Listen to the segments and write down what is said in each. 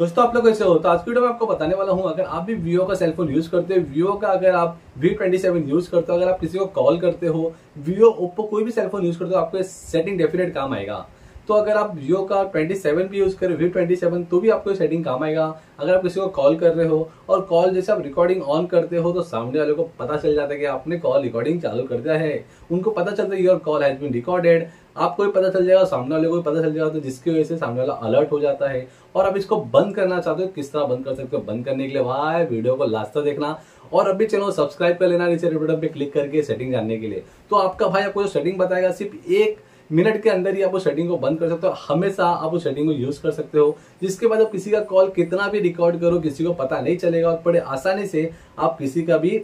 दोस्तों आप लोग ऐसे हो तो आज की वीडियो में आपको बताने वाला हूँ अगर आप भी वीवो का सेलफोन यूज करते हो वीवो का अगर आप वी ट्वेंटी सेवन यूज करते हो अगर आप किसी को कॉल करते हो वीवो ओप्पो कोई भी सेलफोन यूज करते हो आपको सेटिंग डेफिनेट काम आएगा तो अगर आप वीवो का सेवन भी यूज़ करें वी ट्वेंटी सेवन तो भी आपको सेटिंग काम आएगा अगर आप किसी को कॉल कर रहे हो और कॉल जैसे आप रिकॉर्डिंग ऑन करते हो तो सामने वाले को पता चल जाता है कि आपने कॉल रिकॉर्डिंग चालू कर दिया है उनको पता चलता है your call has been recorded आपको भी पता चल जाएगा सामने वाले को भी पता चल जाएगा तो जिसकी वजह से सामने वाला अलर्ट हो जाता है और आप इसको बंद करना चाहते हो तो किस तरह बंद कर सकते हो बंद करने के लिए भाई वीडियो को लास्ट तक देखना और अभी चैनल सब्सक्राइब कर लेना नीचे बटन पे क्लिक करके सेटिंग जानने के लिए तो आपका भाई आपको जो सेटिंग बताएगा सिर्फ एक मिनट के अंदर ही आप उस सेटिंग को बंद कर सकते हो हमेशा आप उस सेटिंग को यूज कर सकते हो जिसके बाद आप किसी का कॉल कितना भी रिकॉर्ड करो किसी को पता नहीं चलेगा और बड़े आसानी से आप किसी का भी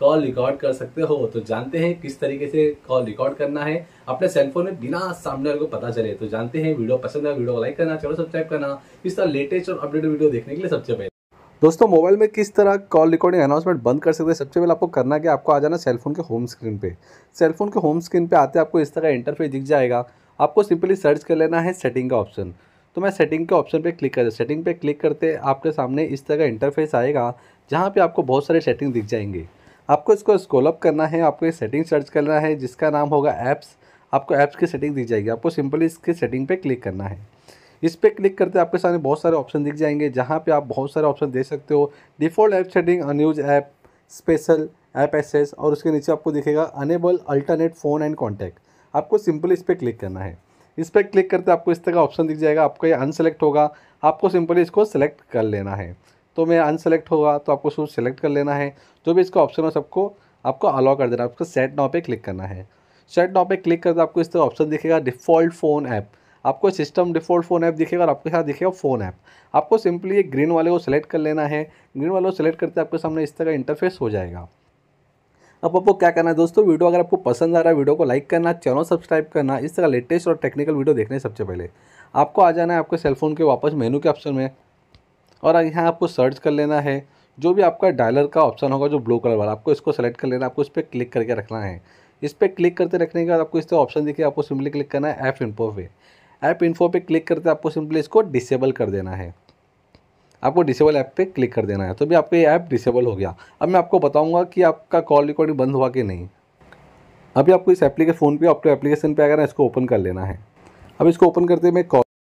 कॉल रिकॉर्ड कर सकते हो तो जानते हैं किस तरीके से कॉल रिकॉर्ड करना है अपने सेलफोन में बिना सामने को पता चले तो जानते हैं वीडियो पसंद है वीडियो को लाइक करना चलो सब्सक्राइब करना इस तरह लेटेस्ट और अपडेटेड वीडियो देखने के लिए सबसे पहले दोस्तों मोबाइल में किस तरह कॉल रिकॉर्डिंग अनाउंसमेंट बंद कर सकते हैं सबसे पहले आपको करना क्या आपको आ जाना सेलफोन के होम स्क्रीन पे सेलफोन के होम स्क्रीन पे आते आपको इस तरह इंटरफेस दिख जाएगा आपको सिंपली सर्च कर लेना है सेटिंग का ऑप्शन तो मैं सेटिंग के ऑप्शन पे क्लिक कर सेटिंग पे क्लिक करते आपके सामने इस तरह का इंटरफेस आएगा जहाँ पर आपको बहुत सारे सेटिंग दिख जाएंगे आपको इसको स्कोलअप करना है आपको ये सेटिंग सर्च करना है जिसका नाम होगा ऐप्स आपको ऐप्स की सेटिंग दी जाएगी आपको सिंपली इसके सेटिंग पे क्लिक करना है इस पर क्लिक करते आपके सामने बहुत सारे ऑप्शन दिख जाएंगे जहाँ पे आप बहुत सारे ऑप्शन दे सकते हो default app setting unused app special app access और उसके नीचे आपको दिखेगा enable alternate phone and contact आपको सिंपल इस पर क्लिक करना है इस पर क्लिक करते आपको इस तरह का ऑप्शन दिख जाएगा आपको ये अनसेलेक्ट होगा आपको सिंपली इसको सेलेक्ट कर लेना है तो मैं अनसेलेक्ट होगा तो आपको शूज़ सेलेक्ट कर लेना है जो भी इसका ऑप्शन हो सबको आपको अलाउ कर देना है आपको सेट नाव पे क्लिक करना है सेट नाव पे क्लिक करके आपको इस तरह ऑप्शन दिखेगा डिफ़ॉल्ट फ़ोन ऐप आपको सिस्टम डिफ़ॉल्ट फ़ोन ऐप दिखेगा और आपके साथ दिखेगा फ़ोन ऐप आपको सिंपली ये ग्रीन वाले को सेलेक्ट कर लेना है ग्रीन वाले को सेलेक्ट करते आपके सामने इस तरह का इंटरफेस हो जाएगा अब आपको क्या करना है दोस्तों वीडियो अगर आपको पसंद आ रहा है वीडियो को लाइक करना चैनल सब्सक्राइब करना इस तरह लेटेस्ट और टेक्निकल वीडियो देखने सबसे पहले आपको आ जाना है आपके सेलफोन के वापस मेनू के ऑप्शन में और यहाँ आपको सर्च कर लेना है जो भी आपका डायलर का ऑप्शन होगा जो ब्लू कलर वाला आपको इसको सेलेक्ट कर लेना आपको इस पर क्लिक करके रखना है इस पर क्लिक करते रखने के बाद आपको इस पर ऑप्शन दिखे आपको सिंपली क्लिक करना है ऐप इन्फो पे ऐप इन्फो पे क्लिक करते आपको सिंपली इसको डिसेबल कर देना है आपको डिसेबल ऐप पे क्लिक कर देना है तो भी आपका ये ऐप डिसेबल हो गया अब मैं आपको बताऊंगा कि आपका कॉल रिकॉर्डिंग बंद हुआ कि नहीं अभी आपको इस एप्लीके फ़ोन पे आपको एप्लीकेशन पे अगर इसको ओपन कर लेना है अब इसको ओपन करते मैं कॉल